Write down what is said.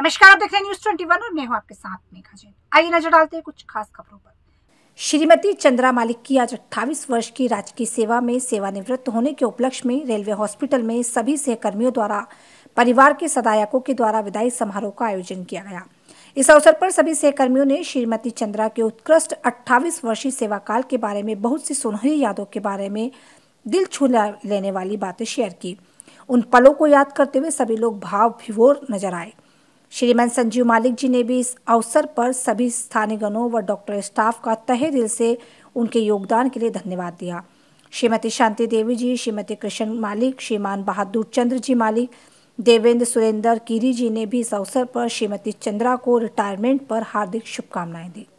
नमस्कार आप देख रहे हैं न्यूज ट्वेंटी और मैं हूं आपके साथ मेघा जैन आइए नजर डालते हैं कुछ खास खबरों पर श्रीमती चंद्रा मालिक की आज अट्ठावीस वर्ष की राजकीय सेवा में सेवानिवृत्त होने के उपलक्ष्य में रेलवे हॉस्पिटल में सभी सहकर्मियों द्वारा परिवार के सदायकों के द्वारा विदाई समारोह का आयोजन किया गया इस अवसर पर सभी सहकर्मियों ने श्रीमती चंद्रा के उत्कृष्ट 28 वर्षीय सेवाकाल के बारे में बहुत सी सुनहरी यादों के बारे में दिल छू लेने वाली बातें शेयर की उन पलों को याद करते हुए सभी लोग भाव विभोर नजर आए श्रीमान संजीव मालिक जी ने भी इस अवसर पर सभी स्थानीय गणों व डॉक्टर स्टाफ का तहे दिल से उनके योगदान के लिए धन्यवाद दिया श्रीमती शांति देवी जी श्रीमती कृष्ण मालिक श्रीमान बहादुर चंद्र जी मालिक देवेंद्र सुरेंद्र कीरी जी ने भी इस अवसर पर श्रीमती चंद्रा को रिटायरमेंट पर हार्दिक शुभकामनाएं दी